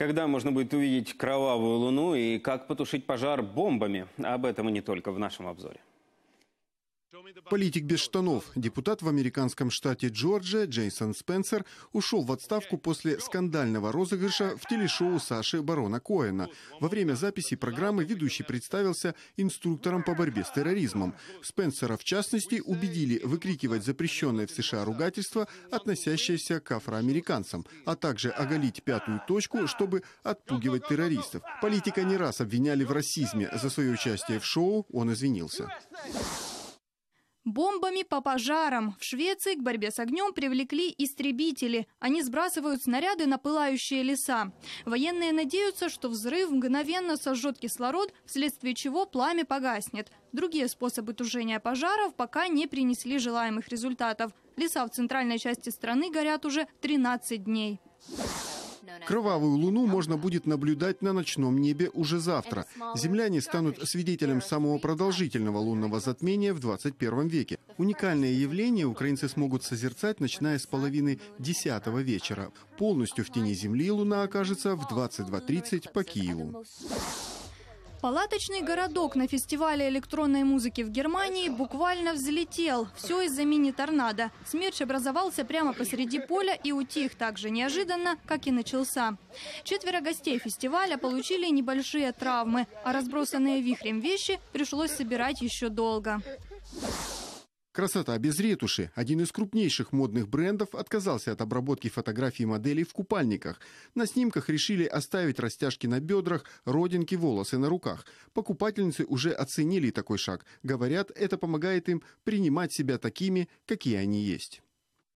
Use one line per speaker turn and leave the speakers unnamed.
Когда можно будет увидеть кровавую луну и как потушить пожар бомбами? Об этом и не только в нашем обзоре. Политик без штанов, депутат в американском штате Джорджия Джейсон Спенсер ушел в отставку после скандального розыгрыша в телешоу Саши Барона Коэна. Во время записи программы ведущий представился инструктором по борьбе с терроризмом. Спенсера, в частности, убедили выкрикивать запрещенное в США ругательство, относящееся к афроамериканцам, а также оголить пятую точку, чтобы отпугивать террористов. Политика не раз обвиняли в расизме. За свое участие в шоу он извинился.
Бомбами по пожарам. В Швеции к борьбе с огнем привлекли истребители. Они сбрасывают снаряды на пылающие леса. Военные надеются, что взрыв мгновенно сожжет кислород, вследствие чего пламя погаснет. Другие способы тушения пожаров пока не принесли желаемых результатов. Леса в центральной части страны горят уже 13 дней.
Кровавую луну можно будет наблюдать на ночном небе уже завтра. Земляне станут свидетелем самого продолжительного лунного затмения в 21 веке. Уникальное явление украинцы смогут созерцать, начиная с половины 10 вечера. Полностью в тени Земли луна окажется в 22.30 по Киеву.
Палаточный городок на фестивале электронной музыки в Германии буквально взлетел. Все из-за мини-торнадо. Смерч образовался прямо посреди поля и утих так же неожиданно, как и начался. Четверо гостей фестиваля получили небольшие травмы, а разбросанные вихрем вещи пришлось собирать еще долго.
Красота без ретуши. Один из крупнейших модных брендов отказался от обработки фотографий моделей в купальниках. На снимках решили оставить растяжки на бедрах, родинки, волосы на руках. Покупательницы уже оценили такой шаг. Говорят, это помогает им принимать себя такими, какие они есть.